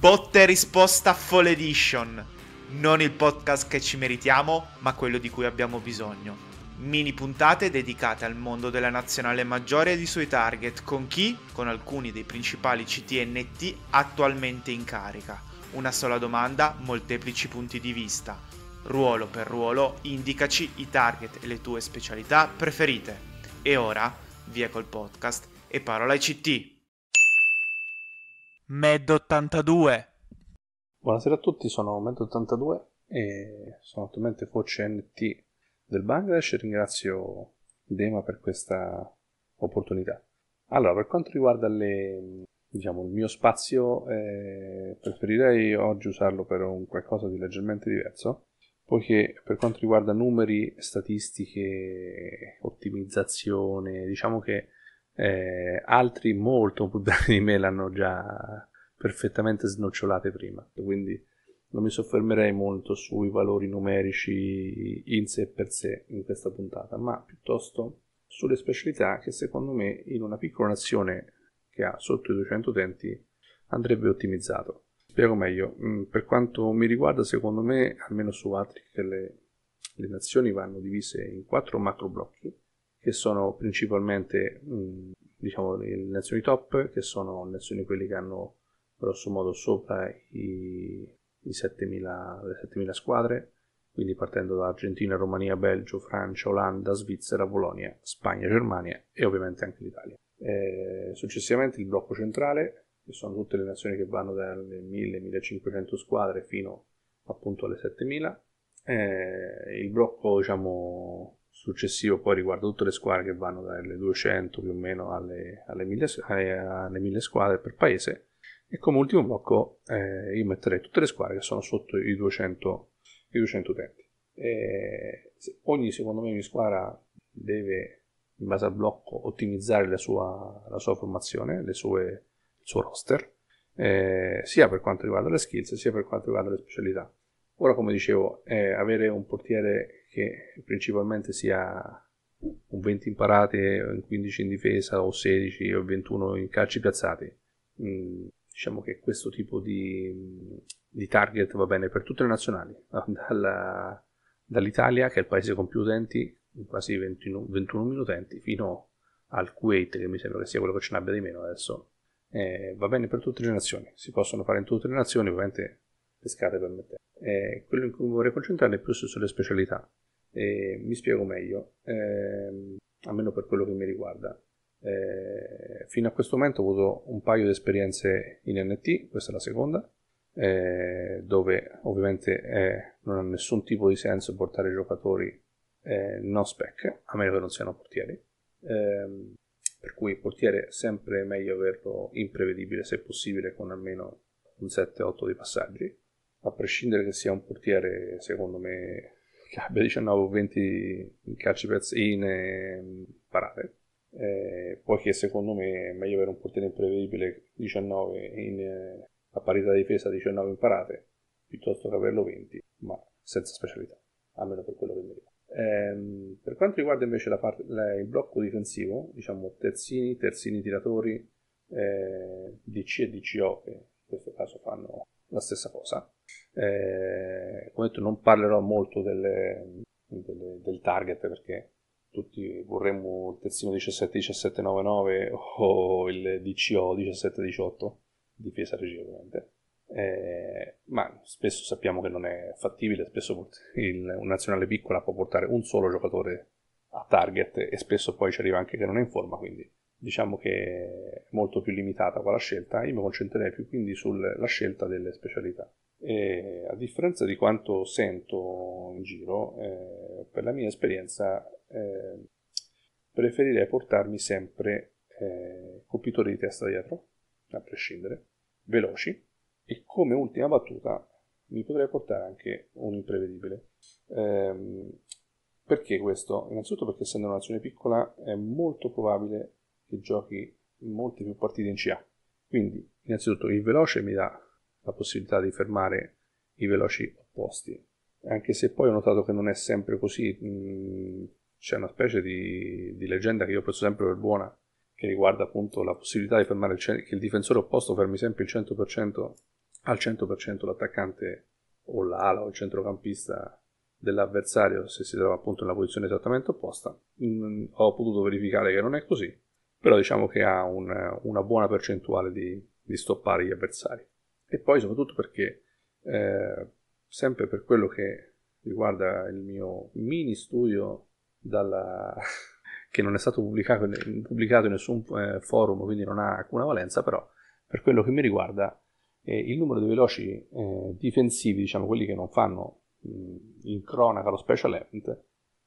Botte risposta Fall Edition. Non il podcast che ci meritiamo, ma quello di cui abbiamo bisogno. Mini puntate dedicate al mondo della nazionale maggiore e di suoi target, con chi? Con alcuni dei principali CTNT attualmente in carica. Una sola domanda, molteplici punti di vista. Ruolo per ruolo, indicaci i target e le tue specialità preferite. E ora, via col podcast e parola ai CT. Med82. Buonasera a tutti, sono Med82 e sono attualmente coach NT del Bangladesh e ringrazio Dema per questa opportunità. Allora, per quanto riguarda le, diciamo, il mio spazio, eh, preferirei oggi usarlo per un qualcosa di leggermente diverso, poiché per quanto riguarda numeri, statistiche, ottimizzazione, diciamo che eh, altri molto più bravi di me l'hanno già perfettamente snocciolate prima, quindi non mi soffermerei molto sui valori numerici in sé per sé in questa puntata, ma piuttosto sulle specialità che secondo me in una piccola nazione che ha sotto i 200 utenti andrebbe ottimizzato. Spiego meglio, mm, per quanto mi riguarda secondo me, almeno su altri che le, le nazioni vanno divise in quattro macro blocchi che sono principalmente mm, diciamo, le nazioni top, che sono le nazioni quelle che hanno grosso modo sopra i, i 7000, le 7000 squadre, quindi partendo da Argentina, Romania, Belgio, Francia, Olanda, Svizzera, Polonia, Spagna, Germania e ovviamente anche l'Italia. E successivamente il blocco centrale, che sono tutte le nazioni che vanno dalle 1000-1500 squadre fino appunto alle 7000. E eh, il blocco diciamo successivo poi riguarda tutte le squadre che vanno dalle 200 più o meno alle, alle, mille, eh, alle mille squadre per paese e come ultimo blocco eh, io metterei tutte le squadre che sono sotto i 200, i 200 utenti. E ogni, secondo me, ogni squadra deve, in base al blocco, ottimizzare la sua, la sua formazione, sue, il suo roster, eh, sia per quanto riguarda le skills, sia per quanto riguarda le specialità. Ora, come dicevo, eh, avere un portiere che principalmente sia un 20 in parate, un 15 in difesa o 16 o 21 in calci piazzati. Mm, diciamo che questo tipo di, di, target va bene per tutte le nazionali, Dalla, dall'Italia che è il paese con più utenti, quasi 21, 21.000 utenti, fino al Kuwait che mi sembra che sia quello che ce n'abbia di meno adesso. Eh, va bene per tutte le nazioni, si possono fare in tutte le nazioni, ovviamente pescate per mettere. Eh, quello in cui vorrei concentrarmi è più sulle specialità. E mi spiego meglio, eh, almeno per quello che mi riguarda. Eh, fino a questo momento ho avuto un paio di esperienze in NT, questa è la seconda, eh, dove ovviamente eh, non ha nessun tipo di senso portare giocatori eh, non spec, a meno che non siano portieri. Ehm, per cui il portiere è sempre meglio averlo imprevedibile, se possibile, con almeno un 7-8 di passaggi, a prescindere che sia un portiere, secondo me, che abbia 19 o 20 calci in eh, parate. Eh, poiché secondo me è meglio avere un portiere imprevedibile 19 in, eh, a parità di difesa 19 imparate piuttosto che averlo 20 ma senza specialità almeno per quello che mi riguarda eh, per quanto riguarda invece la parte, la, il blocco difensivo diciamo terzini, terzini tiratori eh, DC e DCO che in questo caso fanno la stessa cosa. Eh, come detto, non parlerò molto delle, delle, del target perché tutti vorremmo il terzino 17-17-99 o il DCO 17-18, difesa regia ovviamente. Eh, ma spesso sappiamo che non è fattibile, spesso il, un nazionale piccola può portare un solo giocatore a target e spesso poi ci arriva anche che non è in forma, quindi diciamo che è molto più limitata quella scelta, io mi concentrerei più quindi sulla scelta delle specialità. E a differenza di quanto sento in giro, eh, per la mia esperienza eh, preferirei portarmi sempre eh, colpitori di testa dietro, a prescindere, veloci, e come ultima battuta mi potrei portare anche un imprevedibile. Ehm, perché questo? Innanzitutto perché essendo un'azione piccola è molto probabile che giochi molte più partite in CA. Quindi, innanzitutto, il veloce mi dà la possibilità di fermare i veloci opposti, anche se poi ho notato che non è sempre così. c'è una specie di, di, leggenda che io penso sempre per buona, che riguarda appunto la possibilità di fermare il, che il difensore opposto fermi sempre il 100% al 100% l'attaccante o l'ala o il centrocampista dell'avversario se si trova appunto nella posizione esattamente opposta. Mh, ho potuto verificare che non è così però diciamo che ha un, una buona percentuale di, di, stoppare gli avversari. E poi soprattutto perché, eh, sempre per quello che riguarda il mio mini studio dalla, che non è stato pubblicato, pubblicato in nessun eh, forum, quindi non ha alcuna valenza, però per quello che mi riguarda eh, il numero di veloci eh, difensivi, diciamo quelli che non fanno mh, mm, in cronaca lo special event,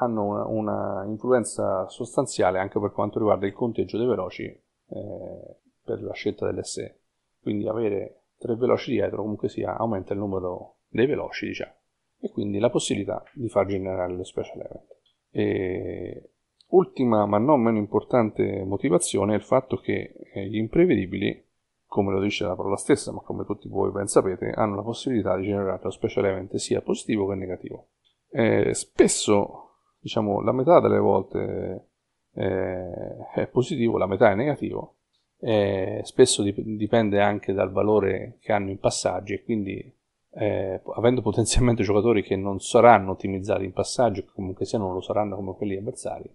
hanno una, una, influenza sostanziale anche per quanto riguarda il conteggio dei veloci eh, per la scelta dell'SE. Quindi avere tre veloci dietro comunque sia aumenta il numero dei veloci, diciamo, e quindi la possibilità di far generare lo special event. E ultima ma non meno importante motivazione è il fatto che eh, gli imprevedibili, come lo dice la parola stessa, ma come tutti voi ben sapete, hanno la possibilità di generare lo special event sia positivo che negativo. Eh, spesso diciamo, la metà delle volte eh, è positivo, la metà è negativo. Eh, spesso dipende anche dal valore che hanno in passaggio e quindi eh, avendo potenzialmente giocatori che non saranno ottimizzati in passaggio, che comunque sia non lo saranno come quelli avversari,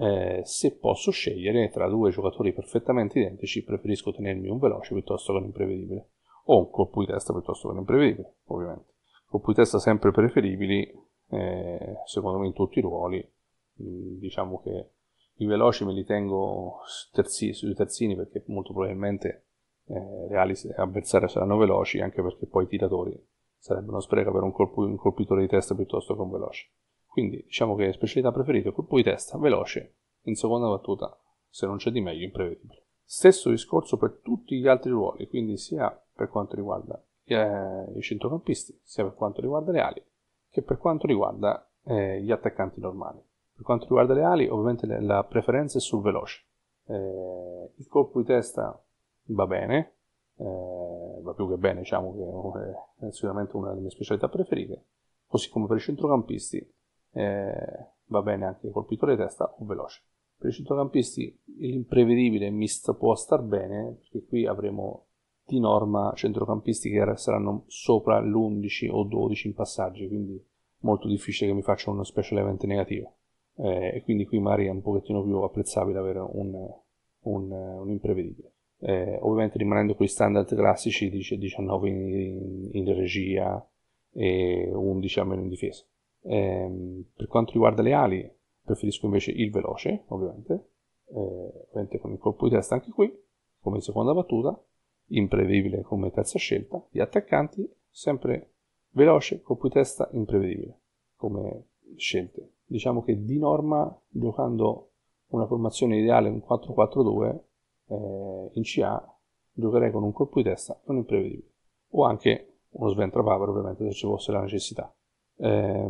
eh, se posso scegliere tra due giocatori perfettamente identici, preferisco tenermi un veloce piuttosto che un imprevedibile, o un colpo di testa piuttosto che un imprevedibile, ovviamente. Colpo di testa sempre preferibili eh, secondo me in tutti i ruoli, mm, diciamo che i veloci me li tengo terzi, sui terzini perché molto probabilmente eh, reali avversari saranno veloci, anche perché poi i tiratori sarebbero spreca per un, colpo, un, colpitore di testa piuttosto che un veloce. Quindi diciamo che specialità preferita, colpo di testa, veloce, in seconda battuta, se non c'è di meglio, imprevedibile. Stesso discorso per tutti gli altri ruoli, quindi sia per quanto riguarda eh, i centrocampisti, sia per quanto riguarda le ali, che per quanto riguarda eh, gli attaccanti normali. Per quanto riguarda le ali, ovviamente la preferenza è sul veloce. Eh, il colpo di testa va bene, eh, va più che bene, diciamo che eh, è sicuramente una delle mie specialità preferite, così come per i centrocampisti eh, va bene anche colpitore di testa o veloce. Per i centrocampisti l'imprevedibile mist può star bene, perché qui avremo di norma centrocampisti che saranno sopra l'11 o 12 in passaggi, quindi molto difficile che mi faccia uno special event negativo. Eh, e quindi qui magari è un pochettino più apprezzabile avere un, un, un imprevedibile. Eh, ovviamente rimanendo con gli standard classici dice 19 in, in regia e 11 almeno in difesa. Eh, per quanto riguarda le ali, preferisco invece il veloce, ovviamente, eh, ovviamente con il colpo di testa anche qui, come seconda battuta, imprevedibile come terza scelta, gli attaccanti sempre veloce colpo di testa imprevedibile come scelte. Diciamo che di norma giocando una formazione ideale, un 4-4-2, eh, in CA giocherei con un colpo di testa non imprevedibile o anche uno sventrapapero ovviamente se ci fosse la necessità. Eh,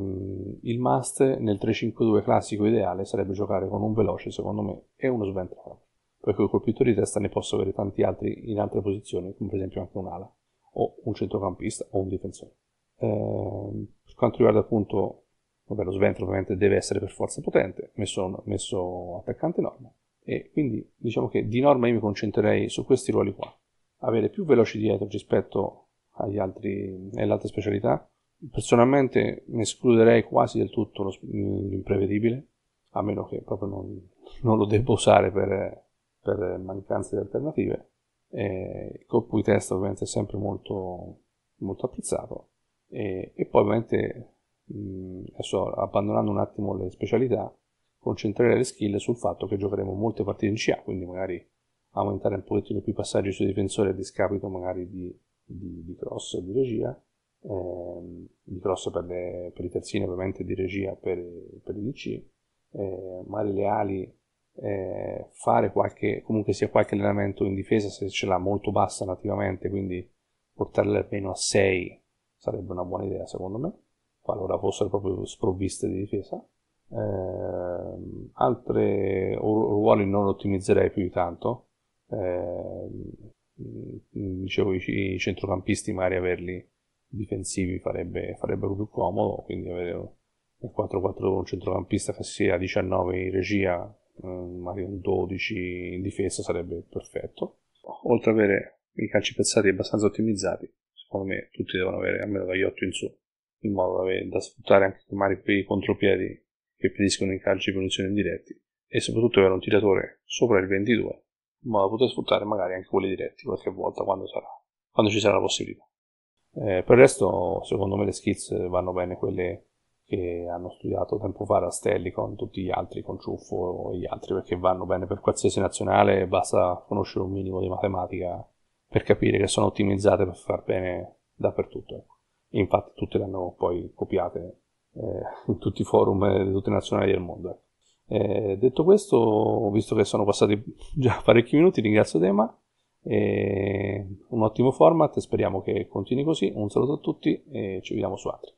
il must nel 3-5-2 classico ideale sarebbe giocare con un veloce secondo me e uno sventrapapero perché il colpitore di testa ne posso avere tanti altri in altre posizioni come per esempio anche un'ala o un centrocampista o un difensore. Ehm, per quanto riguarda appunto, vabbè, lo sventro ovviamente deve essere per forza potente, messo, messo attaccante norma. E quindi diciamo che di norma io mi concentrerei su questi ruoli qua. Avere più veloci dietro rispetto agli altri, alle altre specialità. Personalmente ne escluderei quasi del tutto lo, l'imprevedibile, a meno che proprio non, non lo debba usare per, per mancanza di alternative. E il colpo di testa ovviamente è sempre molto, molto apprezzato e, e poi ovviamente mh, adesso abbandonando un attimo le specialità concentrerei le skill sul fatto che giocheremo molte partite in CA quindi magari aumentare un pochettino più i passaggi sui difensori a discapito magari di, di, di cross o di regia ehm, di cross per, le, per, i terzini ovviamente di regia per, per i DC eh, magari le ali eh, fare qualche comunque sia qualche allenamento in difesa se ce l'ha molto bassa nativamente quindi portarle almeno a 6 sarebbe una buona idea secondo me, qualora fossero proprio sprovviste di difesa. Eh, altri ruoli non ottimizzerei più di tanto, eh, dicevo i, i, centrocampisti magari averli difensivi farebbe, farebbero più comodo, quindi avere nel 4-4 un centrocampista che sia 19 in regia, mm, magari un 12 in difesa sarebbe perfetto. Oltre ad avere i calci piazzati abbastanza ottimizzati, secondo me tutti devono avere almeno dagli 8 in su, in modo da, avere, da sfruttare anche magari quei contropiedi che pediscono i calci di punizione indiretti e soprattutto avere un tiratore sopra il 22 in modo da poter sfruttare magari anche quelli diretti qualche volta quando, sarà, quando ci sarà la possibilità. Eh, per il resto secondo me le skits vanno bene quelle che hanno studiato tempo fa Rastelli con tutti gli altri, con Ciuffo e gli altri perché vanno bene per qualsiasi nazionale, basta conoscere un minimo di matematica per capire che sono ottimizzate per far bene dappertutto. Ecco. Infatti tutte le hanno poi copiate eh, in tutti i forum eh, di tutte le nazionali del mondo. Ecco. Eh, detto questo, visto che sono passati già parecchi minuti, ringrazio Dema. Eh, un ottimo format, speriamo che continui così. Un saluto a tutti e ci vediamo su altri.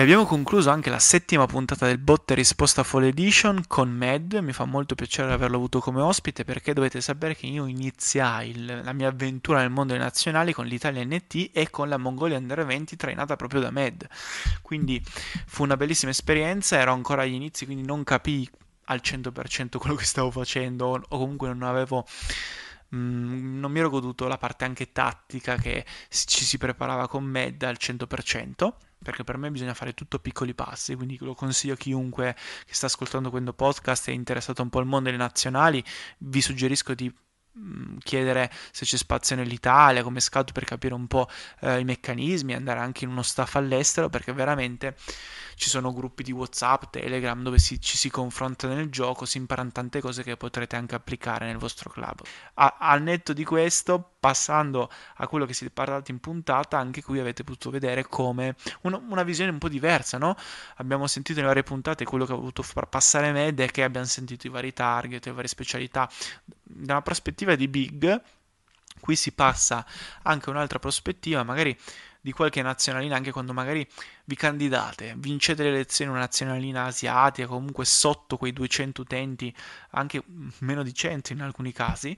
abbiamo concluso anche la settima puntata del Botte Risposta Fall Edition con Mad. Mi fa molto piacere averlo avuto come ospite perché dovete sapere che io iniziai il, la mia avventura nel mondo dei nazionali con l'Italia NT e con la Mongolia Under 20 trainata proprio da Mad. Quindi fu una bellissima esperienza, ero ancora agli inizi quindi non capii al 100% quello che stavo facendo o comunque non avevo Mm, non mi ero goduto la parte anche tattica che ci si preparava con me al 100%, perché per me bisogna fare tutto piccoli passi, quindi lo consiglio a chiunque che sta ascoltando questo podcast e è interessato un po' al mondo delle nazionali, vi suggerisco di mm, chiedere se c'è spazio nell'Italia come scout per capire un po' eh, i meccanismi, andare anche in uno staff all'estero perché veramente ci sono gruppi di WhatsApp, Telegram dove si, ci si confronta nel gioco, si imparano tante cose che potrete anche applicare nel vostro club. al netto di questo, passando a quello che si è parlato in puntata, anche qui avete potuto vedere come uno, una visione un po' diversa, no? Abbiamo sentito nelle varie puntate quello che ha voluto far passare Med è che abbiamo sentito i vari target, le varie specialità. da una prospettiva di Big, qui si passa anche un'altra prospettiva, magari di qualche nazionalina, anche quando magari vi candidate, vincete le elezioni una nazionalina asiatica, comunque sotto quei 200 utenti, anche meno di 100 in alcuni casi,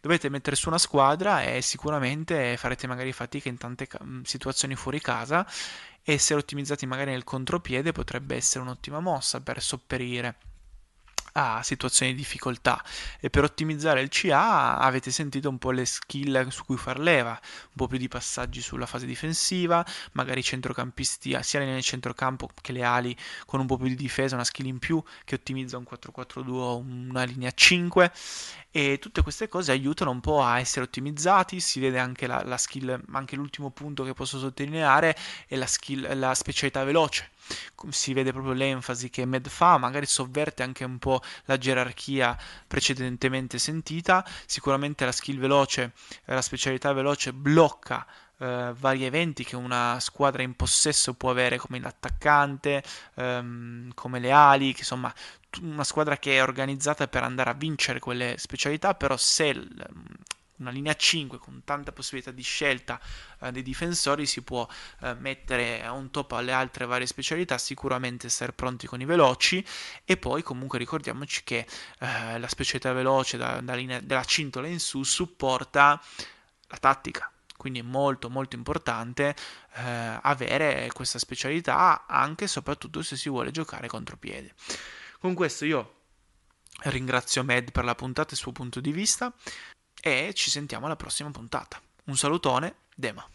dovete mettere su una squadra e sicuramente farete magari fatica in tante situazioni fuori casa Essere ottimizzati magari nel contropiede potrebbe essere un'ottima mossa per sopperire a situazioni di difficoltà e per ottimizzare il CA avete sentito un po' le skill su cui far leva, un po' più di passaggi sulla fase difensiva, magari centrocampisti sia nel centrocampo che le ali con un po' più di difesa, una skill in più che ottimizza un 4-4-2 o una linea 5 e tutte queste cose aiutano un po' a essere ottimizzati, si vede anche la, la skill, anche l'ultimo punto che posso sottolineare è la, skill, la specialità veloce si vede proprio l'enfasi che Med fa, magari sovverte anche un po' la gerarchia precedentemente sentita, sicuramente la skill veloce, eh, la specialità veloce blocca Uh, vari eventi che una squadra in possesso può avere, come l'attaccante, um, come le ali, che insomma una squadra che è organizzata per andare a vincere quelle specialità, però se l- una linea 5 con tanta possibilità di scelta eh, dei difensori si può eh, mettere a un top alle altre varie specialità, sicuramente essere pronti con i veloci e poi comunque ricordiamoci che eh, la specialità veloce da, da linea, dalla cintola in su supporta la tattica. Quindi è molto molto importante eh, avere questa specialità anche e soprattutto se si vuole giocare contropiede. Con questo io Ringrazio Med per la puntata e il suo punto di vista e ci sentiamo alla prossima puntata. Un salutone, Dema.